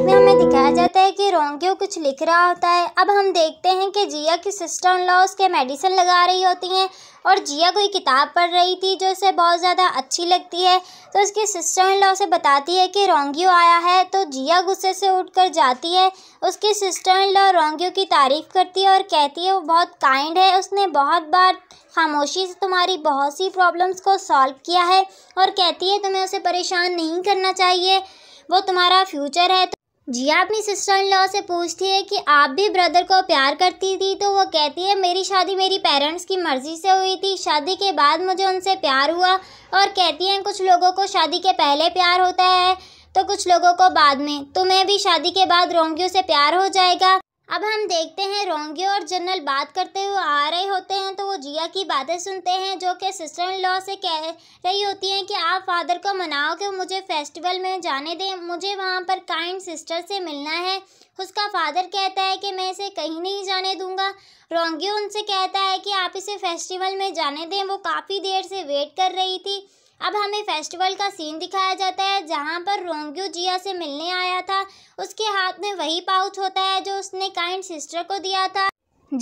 flag में हमें दिखाया जाता है कि रोंगियो कुछ लिख रहा होता है अब हम देखते हैं कि जिया की सिस्टर इन लॉ उसके मेडिसिन लगा रही होती हैं और जिया कोई किताब पढ़ रही थी जो उसे बहुत ज़्यादा अच्छी लगती है तो उसकी सिस्टर इन लॉ से बताती है कि रोंगियो आया है तो जिया गुस्से से कर जाती है उसकी सिस्टर इन लॉ रोंगियो की तारीफ़ करती है और कहती है वो बहुत काइंड है उसने बहुत बार खामोशी से तुम्हारी बहुत सी प्रॉब्लम्स को सॉल्व किया है और कहती है तुम्हें उसे परेशान नहीं करना चाहिए वो तुम्हारा फ्यूचर है जिया अपनी सिस्टर इन लॉ से पूछती है कि आप भी ब्रदर को प्यार करती थी तो वो कहती है मेरी शादी मेरी पेरेंट्स की मर्ज़ी से हुई थी शादी के बाद मुझे उनसे प्यार हुआ और कहती हैं कुछ लोगों को शादी के पहले प्यार होता है तो कुछ लोगों को बाद में तुम्हें भी शादी के बाद रोंगियों से प्यार हो जाएगा अब हम देखते हैं रोंगे और जनरल बात करते हुए आ रहे होते हैं तो वो जिया की बातें सुनते हैं जो कि सिस्टर इन लॉ से कह रही होती हैं कि आप फादर को मनाओ कि मुझे फेस्टिवल में जाने दें मुझे वहाँ पर काइंड सिस्टर से मिलना है उसका फादर कहता है कि मैं इसे कहीं नहीं जाने दूंगा रोंगी उनसे कहता है कि आप इसे फेस्टिवल में जाने दें वो काफ़ी देर से वेट कर रही थी अब हमें फेस्टिवल का सीन दिखाया जाता है जहाँ पर रोमग्यू जिया से मिलने आया था उसके हाथ में वही पाउच होता है जो उसने काइंड सिस्टर को दिया था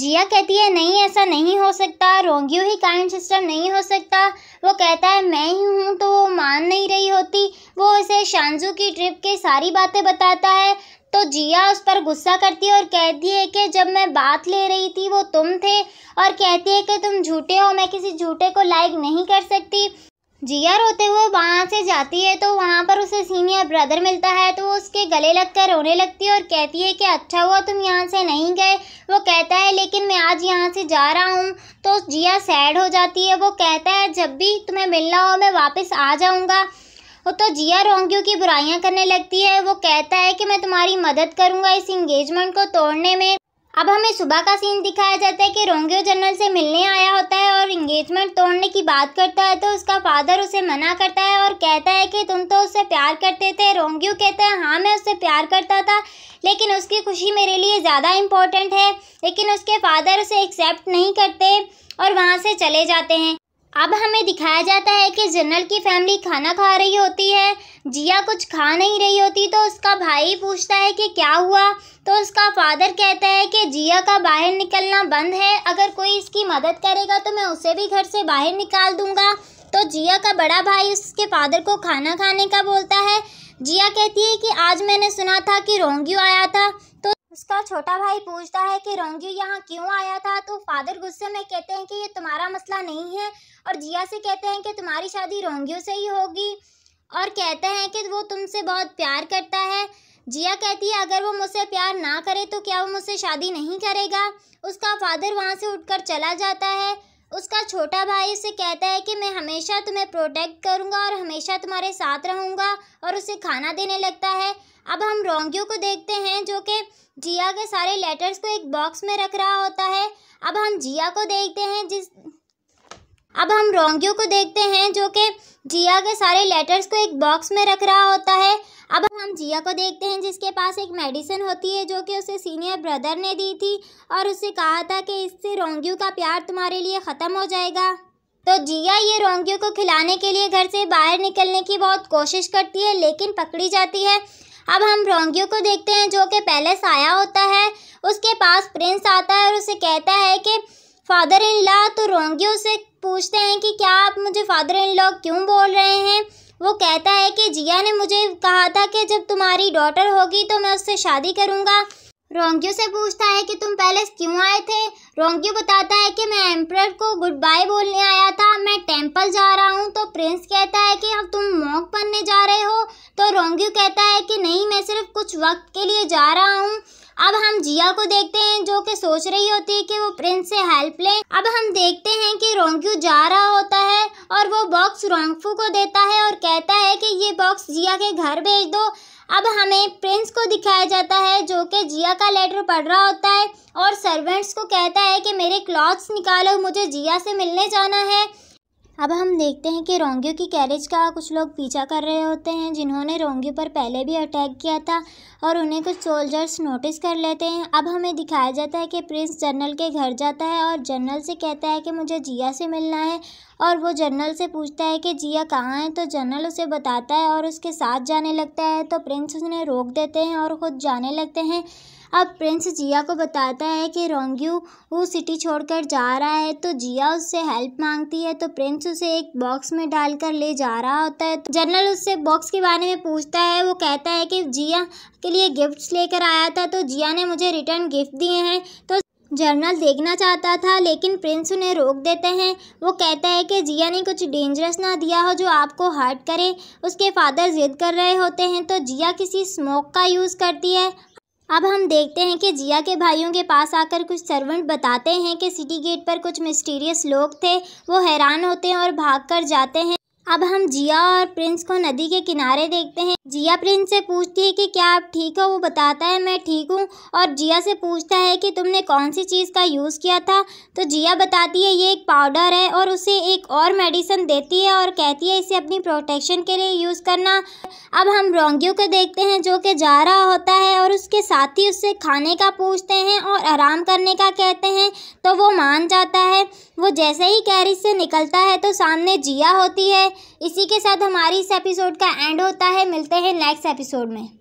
जिया कहती है नहीं ऐसा नहीं हो सकता रोंग्यू ही काइंड सिस्टर नहीं हो सकता वो कहता है मैं ही हूँ तो वो मान नहीं रही होती वो उसे शांजू की ट्रिप की सारी बातें बताता है तो जिया उस पर गुस्सा करती है और कहती है कि जब मैं बात ले रही थी वो तुम थे और कहती है कि तुम झूठे हो मैं किसी झूठे को लाइक नहीं कर सकती जिया रोते हुए वहाँ से जाती है तो वहाँ पर उसे सीनियर ब्रदर मिलता है तो वो उसके गले लगकर रोने लगती है और कहती है कि अच्छा हुआ तुम यहाँ से नहीं गए वो कहता है लेकिन मैं आज यहाँ से जा रहा हूँ तो जिया सैड हो जाती है वो कहता है जब भी तुम्हें मिलना हो मैं वापस आ जाऊँगा वो तो जिया रोंगियों की बुराइयाँ करने लगती है वो कहता है कि मैं तुम्हारी मदद करूँगा इस इंगेजमेंट को तोड़ने में अब हमें सुबह का सीन दिखाया जाता है कि रोंगियो जनरल से मिलने आया होता है और इंगेजमेंट तोड़ने की बात करता है तो उसका फादर उसे मना करता है और कहता है कि तुम तो उससे प्यार करते थे रोंगियो कहता है हाँ मैं उससे प्यार करता था लेकिन उसकी खुशी मेरे लिए ज़्यादा इम्पोर्टेंट है लेकिन उसके फादर उसे एक्सेप्ट नहीं करते और वहाँ से चले जाते हैं अब हमें दिखाया जाता है कि जनरल की फैमिली खाना खा रही होती है जिया कुछ खा नहीं रही होती तो उसका भाई पूछता है कि क्या हुआ तो उसका फादर कहता है कि जिया का बाहर निकलना बंद है अगर कोई इसकी मदद करेगा तो मैं उसे भी घर से बाहर निकाल दूंगा तो जिया का बड़ा भाई उसके फादर को खाना खाने का बोलता है जिया कहती है कि आज मैंने सुना था कि रोंगियो आया था तो उसका छोटा भाई पूछता है कि रोंगी यहाँ क्यों आया था तो फादर गुस्से में कहते हैं कि ये तुम्हारा मसला नहीं है और जिया से कहते हैं कि तुम्हारी शादी रोंगियों से ही होगी और कहते हैं कि वो तुमसे बहुत प्यार करता है जिया कहती है अगर वो मुझसे प्यार ना करे तो क्या वो मुझसे शादी नहीं करेगा उसका फादर वहाँ से उठकर चला जाता है उसका छोटा भाई उसे कहता है कि मैं हमेशा तुम्हें प्रोटेक्ट करूँगा और हमेशा तुम्हारे साथ रहूँगा और उसे खाना देने लगता है अब हम रोंगियो को देखते हैं जो कि जिया के सारे लेटर्स को एक बॉक्स में रख रहा होता है अब हम जिया को देखते हैं जिस अब हम रोंगियो को देखते हैं जो कि जिया के सारे लेटर्स को एक बॉक्स में रख रहा होता है अब हम जिया को देखते हैं जिसके पास एक मेडिसिन होती है जो कि उसे सीनियर ब्रदर ने दी थी और उसे कहा था कि इससे रोंगियो का प्यार तुम्हारे लिए ख़त्म हो जाएगा तो जिया ये रोंगियो को खिलाने के लिए घर से बाहर निकलने की बहुत कोशिश करती है लेकिन पकड़ी जाती है अब हम भ्रोंगियो को देखते हैं जो कि पहले साया होता है उसके पास प्रिंस आता है और उसे कहता है कि फादर इन लॉ तो रोंगियो से पूछते हैं कि क्या आप मुझे फादर इन लॉ क्यों बोल रहे हैं वो कहता है कि जिया ने मुझे कहा था कि जब तुम्हारी डॉटर होगी तो मैं उससे शादी करूँगा रोंग्यू से पूछता है कि तुम पहले क्यों आए थे रोंगियो बताता है कि मैं एम्प्रर को गुड बाय बोलने आया था मैं टेंपल जा रहा हूँ तो प्रिंस कहता है कि अब तुम मॉक बनने जा रोंग्यू कहता है कि नहीं मैं सिर्फ कुछ वक्त के लिए जा रहा हूँ अब हम जिया को देखते हैं जो कि सोच रही होती है कि वो प्रिंस से हेल्प ले अब हम देखते हैं कि रोंग्यू जा रहा होता है और वो बॉक्स रोंगफू को देता है और कहता है कि ये बॉक्स जिया के घर भेज दो अब हमें प्रिंस को दिखाया जाता है जो कि जिया का लेटर पढ़ रहा होता है और सर्वेंट्स को कहता है कि मेरे क्लॉथ्स निकालो मुझे जिया से मिलने जाना है अब हम देखते हैं कि रोंगियों की कैरेज का कुछ लोग पीछा कर रहे होते हैं जिन्होंने रोंगियों पर पहले भी अटैक किया था और उन्हें कुछ सोल्जर्स नोटिस कर लेते हैं अब हमें दिखाया जाता है कि प्रिंस जनरल के घर जाता है और जनरल से कहता है कि मुझे जिया से मिलना है और वो जनरल से पूछता है कि जिया कहाँ है तो जनरल उसे बताता है और उसके साथ जाने लगता है तो प्रिंस उन्हें रोक देते हैं और ख़ुद जाने लगते हैं अब प्रिंस जिया को बताता है कि रोंग्यू वो सिटी छोड़कर जा रहा है तो जिया उससे हेल्प मांगती है तो प्रिंस उसे एक बॉक्स में डालकर ले जा रहा होता है तो जनरल उससे बॉक्स के बारे में पूछता है वो कहता है कि जिया के लिए गिफ्ट लेकर आया था तो जिया ने मुझे रिटर्न गिफ्ट दिए हैं तो जर्नल देखना चाहता था लेकिन प्रिंस उन्हें रोक देते हैं वो कहता है कि जिया ने कुछ डेंजरस ना दिया हो जो आपको हर्ट करे उसके फादर जिद कर रहे होते हैं तो जिया किसी स्मोक का यूज़ करती है अब हम देखते हैं कि जिया के भाइयों के पास आकर कुछ सर्वेंट बताते हैं कि सिटी गेट पर कुछ मिस्टीरियस लोग थे वो हैरान होते हैं और भाग कर जाते हैं अब हम जिया और प्रिंस को नदी के किनारे देखते हैं जिया प्रिंस से पूछती है कि क्या आप ठीक हो वो बताता है मैं ठीक हूँ और जिया से पूछता है कि तुमने कौन सी चीज़ का यूज़ किया था तो जिया बताती है ये एक पाउडर है और उसे एक और मेडिसिन देती है और कहती है इसे अपनी प्रोटेक्शन के लिए यूज़ करना अब हम रोंगियों को देखते हैं जो कि जा रहा होता है और उसके साथ ही उससे खाने का पूछते हैं और आराम करने का कहते हैं तो वो मान जाता है वो जैसे ही कैरिज से निकलता है तो सामने जिया होती है इसी के साथ हमारी इस एपिसोड का एंड होता है मिलते हैं नेक्स्ट एपिसोड में